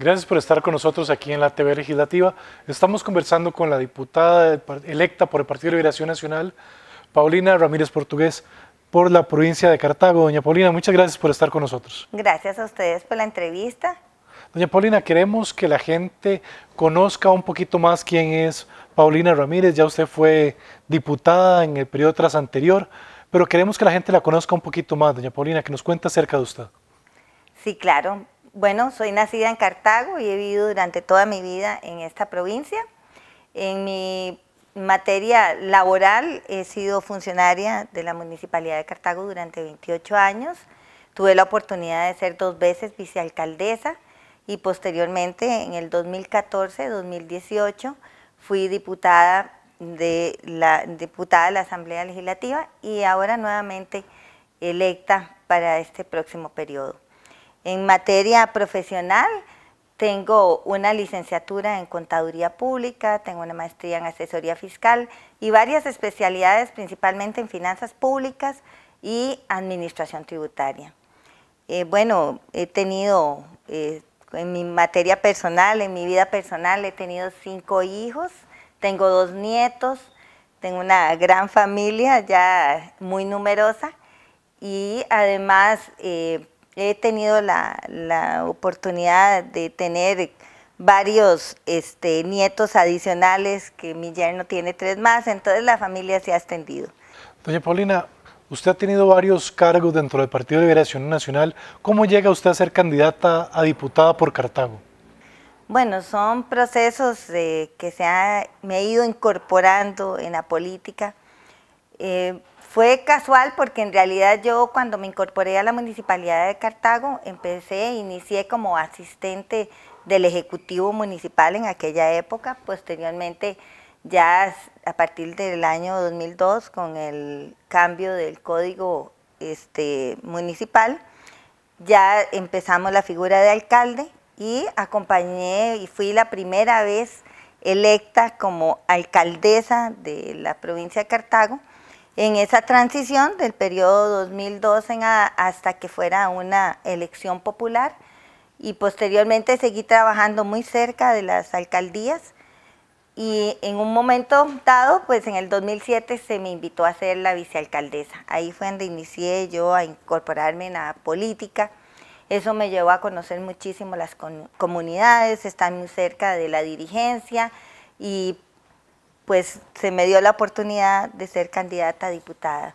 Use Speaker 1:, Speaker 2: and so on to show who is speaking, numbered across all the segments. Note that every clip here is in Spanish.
Speaker 1: Gracias por estar con nosotros aquí en la TV Legislativa. Estamos conversando con la diputada electa por el Partido de Liberación Nacional, Paulina Ramírez Portugués, por la provincia de Cartago. Doña Paulina, muchas gracias por estar con nosotros.
Speaker 2: Gracias a ustedes por la entrevista.
Speaker 1: Doña Paulina, queremos que la gente conozca un poquito más quién es Paulina Ramírez. Ya usted fue diputada en el periodo tras anterior, pero queremos que la gente la conozca un poquito más. Doña Paulina, que nos cuente acerca de usted.
Speaker 2: Sí, claro. Bueno, soy nacida en Cartago y he vivido durante toda mi vida en esta provincia. En mi materia laboral he sido funcionaria de la Municipalidad de Cartago durante 28 años. Tuve la oportunidad de ser dos veces vicealcaldesa y posteriormente en el 2014-2018 fui diputada de la diputada de la Asamblea Legislativa y ahora nuevamente electa para este próximo periodo. En materia profesional, tengo una licenciatura en Contaduría Pública, tengo una maestría en Asesoría Fiscal y varias especialidades, principalmente en Finanzas Públicas y Administración Tributaria. Eh, bueno, he tenido, eh, en mi materia personal, en mi vida personal, he tenido cinco hijos, tengo dos nietos, tengo una gran familia ya muy numerosa y además eh, he tenido la, oportunidad de tener varios este, nietos adicionales, que mi yerno tiene tres más, entonces la familia se ha extendido.
Speaker 1: Doña Paulina, usted ha tenido varios cargos dentro del Partido de Liberación Nacional. ¿Cómo llega usted a ser candidata a diputada por Cartago?
Speaker 2: Bueno, son procesos eh, que se ha, me he ido incorporando en la política. Eh, fue casual porque en realidad yo cuando me incorporé a la Municipalidad de Cartago empecé, inicié como asistente del Ejecutivo Municipal en aquella época, posteriormente ya a partir del año 2002 con el cambio del código este, municipal, ya empezamos la figura de alcalde y acompañé y fui la primera vez electa como alcaldesa de la provincia de Cartago en esa transición del periodo 2012 hasta que fuera una elección popular y posteriormente seguí trabajando muy cerca de las alcaldías y en un momento dado, pues en el 2007 se me invitó a ser la vicealcaldesa. Ahí fue donde inicié yo a incorporarme en la política. Eso me llevó a conocer muchísimo las comunidades, estar muy cerca de la dirigencia y pues se me dio la oportunidad de ser candidata a diputada.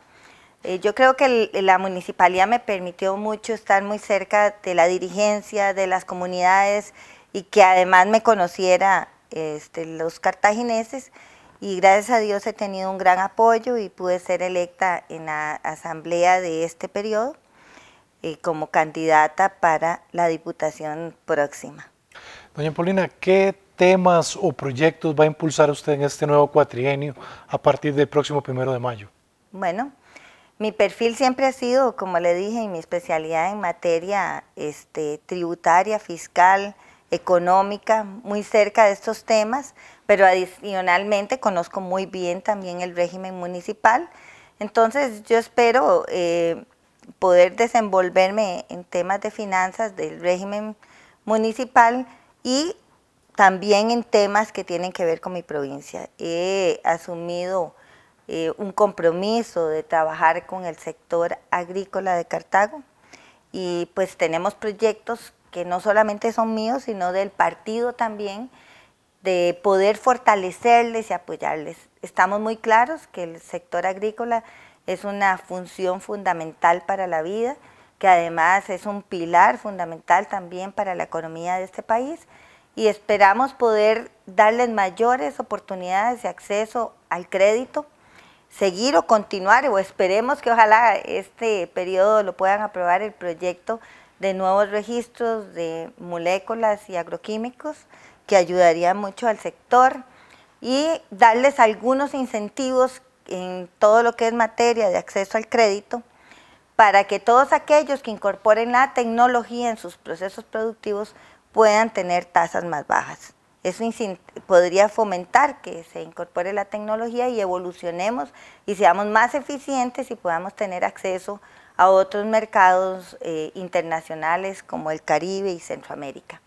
Speaker 2: Eh, yo creo que la municipalidad me permitió mucho estar muy cerca de la dirigencia, de las comunidades y que además me conociera este, los cartagineses y gracias a Dios he tenido un gran apoyo y pude ser electa en la asamblea de este periodo eh, como candidata para la diputación próxima.
Speaker 1: Doña Paulina, ¿qué temas o proyectos va a impulsar usted en este nuevo cuatrienio a partir del próximo primero de mayo?
Speaker 2: Bueno, mi perfil siempre ha sido, como le dije, mi especialidad en materia este, tributaria, fiscal, económica, muy cerca de estos temas, pero adicionalmente conozco muy bien también el régimen municipal. Entonces yo espero eh, poder desenvolverme en temas de finanzas del régimen municipal y también en temas que tienen que ver con mi provincia. He asumido eh, un compromiso de trabajar con el sector agrícola de Cartago y pues tenemos proyectos que no solamente son míos, sino del partido también, de poder fortalecerles y apoyarles. Estamos muy claros que el sector agrícola es una función fundamental para la vida, que además es un pilar fundamental también para la economía de este país y esperamos poder darles mayores oportunidades de acceso al crédito, seguir o continuar, o esperemos que ojalá este periodo lo puedan aprobar el proyecto de nuevos registros de moléculas y agroquímicos, que ayudaría mucho al sector, y darles algunos incentivos en todo lo que es materia de acceso al crédito, para que todos aquellos que incorporen la tecnología en sus procesos productivos puedan tener tasas más bajas. Eso podría fomentar que se incorpore la tecnología y evolucionemos y seamos más eficientes y podamos tener acceso a otros mercados eh, internacionales como el Caribe y Centroamérica.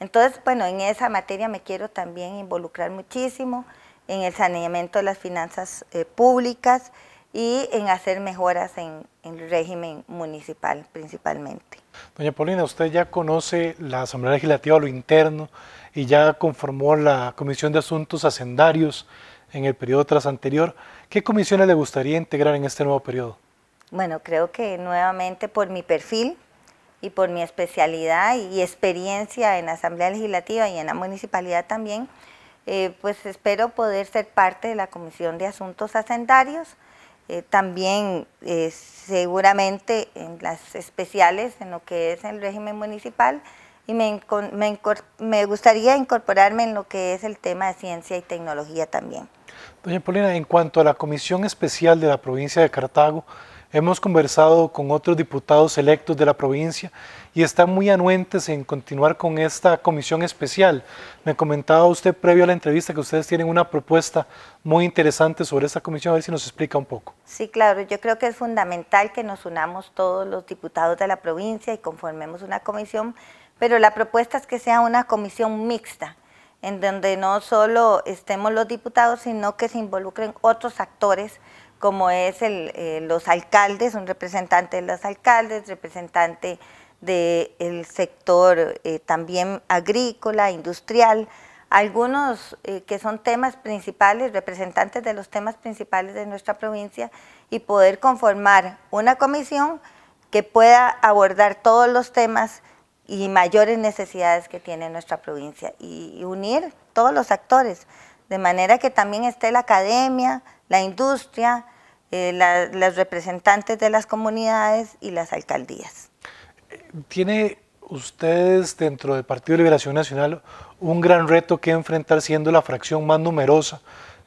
Speaker 2: Entonces, bueno, en esa materia me quiero también involucrar muchísimo en el saneamiento de las finanzas eh, públicas, y en hacer mejoras en, el régimen municipal principalmente.
Speaker 1: Doña Paulina, usted ya conoce la Asamblea Legislativa a lo interno y ya conformó la Comisión de Asuntos Hacendarios en el periodo tras anterior. ¿Qué comisiones le gustaría integrar en este nuevo periodo?
Speaker 2: Bueno, creo que nuevamente por mi perfil y por mi especialidad y experiencia en la Asamblea Legislativa y en la municipalidad también, eh, pues espero poder ser parte de la Comisión de Asuntos Hacendarios eh, también eh, seguramente en las especiales, en lo que es el régimen municipal, y me, me, gustaría incorporarme en lo que es el tema de ciencia y tecnología también.
Speaker 1: Doña Polina, en cuanto a la Comisión Especial de la Provincia de Cartago, Hemos conversado con otros diputados electos de la provincia y están muy anuentes en continuar con esta comisión especial. Me comentaba usted previo a la entrevista que ustedes tienen una propuesta muy interesante sobre esta comisión, a ver si nos explica un poco.
Speaker 2: Sí, claro, yo creo que es fundamental que nos unamos todos los diputados de la provincia y conformemos una comisión, pero la propuesta es que sea una comisión mixta en donde no solo estemos los diputados, sino que se involucren otros actores como es eh, los alcaldes, un representante de los alcaldes, representante del sector eh, también agrícola, industrial, algunos eh, que son temas principales, representantes de los temas principales de nuestra provincia y poder conformar una comisión que pueda abordar todos los temas y mayores necesidades que tiene nuestra provincia y unir todos los actores, de manera que también esté la academia, la industria, eh, los representantes de las comunidades y las alcaldías.
Speaker 1: ¿Tiene ustedes dentro del Partido de Liberación Nacional un gran reto que enfrentar siendo la fracción más numerosa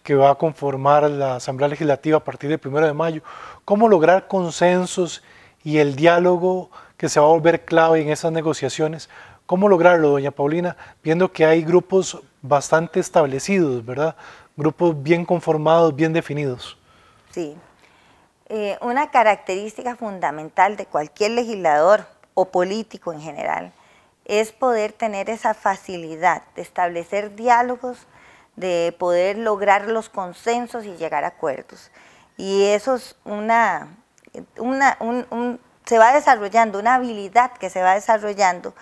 Speaker 1: que va a conformar la Asamblea Legislativa a partir del 1 de mayo? ¿Cómo lograr consensos y el diálogo que se va a volver clave en esas negociaciones ¿Cómo lograrlo, doña Paulina? Viendo que hay grupos bastante establecidos, ¿verdad? Grupos bien conformados, bien definidos.
Speaker 2: Sí. Eh, una característica fundamental de cualquier legislador o político en general es poder tener esa facilidad de establecer diálogos, de poder lograr los consensos y llegar a acuerdos. Y eso es una, se va desarrollando, una habilidad que se va desarrollando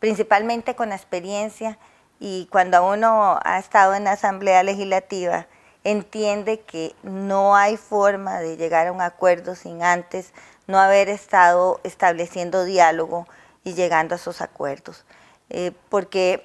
Speaker 2: principalmente con experiencia y cuando uno ha estado en la Asamblea Legislativa, entiende que no hay forma de llegar a un acuerdo sin antes no haber estado estableciendo diálogo y llegando a esos acuerdos. Eh, porque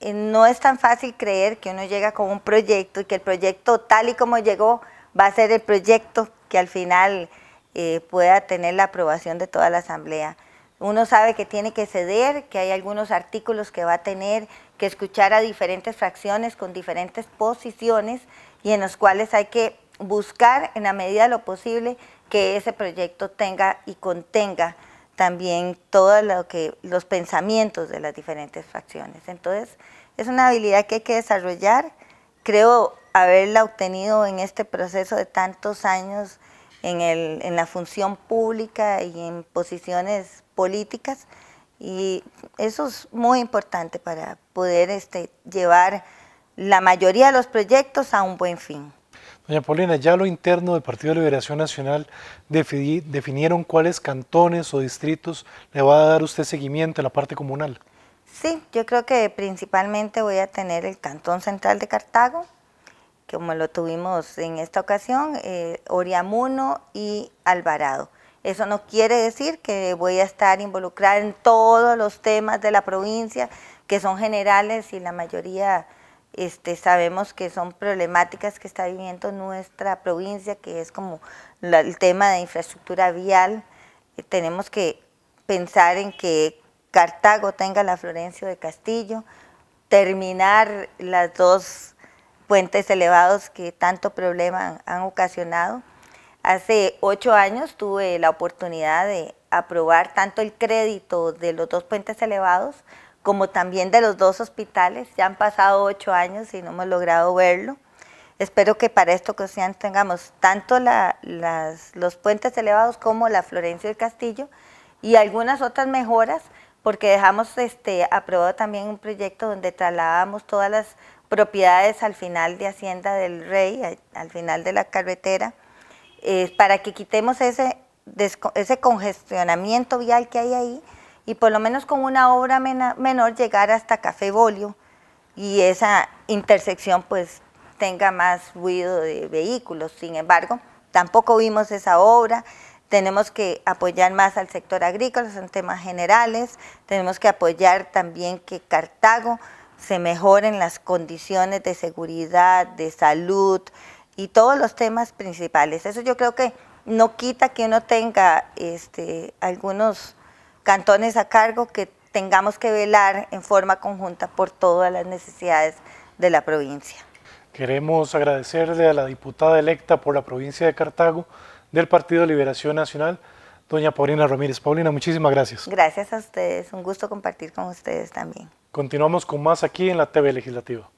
Speaker 2: eh, no es tan fácil creer que uno llega con un proyecto y que el proyecto tal y como llegó va a ser el proyecto que al final eh, pueda tener la aprobación de toda la Asamblea. Uno sabe que tiene que ceder, que hay algunos artículos que va a tener que escuchar a diferentes fracciones con diferentes posiciones y en los cuales hay que buscar en la medida de lo posible que ese proyecto tenga y contenga también todos lo los pensamientos de las diferentes fracciones. Entonces, es una habilidad que hay que desarrollar. Creo haberla obtenido en este proceso de tantos años en, en la función pública y en posiciones políticas y eso es muy importante para poder este, llevar la mayoría de los proyectos a un buen fin.
Speaker 1: Doña Paulina, ya lo interno del Partido de Liberación Nacional definieron cuáles cantones o distritos le va a dar usted seguimiento en la parte comunal.
Speaker 2: Sí, yo creo que principalmente voy a tener el Cantón Central de Cartago, como lo tuvimos en esta ocasión, eh, Oriamuno y Alvarado. Eso no quiere decir que voy a estar involucrada en todos los temas de la provincia, que son generales y la mayoría este, sabemos que son problemáticas que está viviendo nuestra provincia, que es como el tema de infraestructura vial. Eh, tenemos que pensar en que Cartago tenga la Florencio de Castillo, terminar las dos puentes elevados que tanto problema han ocasionado Hace ocho años tuve la oportunidad de aprobar tanto el crédito de los dos puentes elevados como también de los dos hospitales. Ya han pasado ocho años y no hemos logrado verlo. Espero que para esto tengamos tanto los puentes elevados como la Florencia del Castillo y algunas otras mejoras, porque dejamos este, aprobado también un proyecto donde trasladábamos todas las propiedades al final de Hacienda del Rey, al final de la carretera, eh, para que quitemos ese, ese congestionamiento vial que hay ahí y por lo menos con una obra menor llegar hasta Café Bolio y esa intersección pues tenga más ruido de vehículos. Sin embargo, tampoco vimos esa obra, tenemos que apoyar más al sector agrícola, son temas generales, tenemos que apoyar también que Cartago se mejoren las condiciones de seguridad, de salud, y todos los temas principales. Eso yo creo que no quita que uno tenga este, algunos cantones a cargo que tengamos que velar en forma conjunta por todas las necesidades de la provincia.
Speaker 1: Queremos agradecerle a la diputada electa por la provincia de Cartago del Partido Liberación Nacional, doña Paulina Ramírez. Paulina, muchísimas gracias.
Speaker 2: Gracias a ustedes, un gusto compartir con ustedes también.
Speaker 1: Continuamos con más aquí en la TV Legislativa.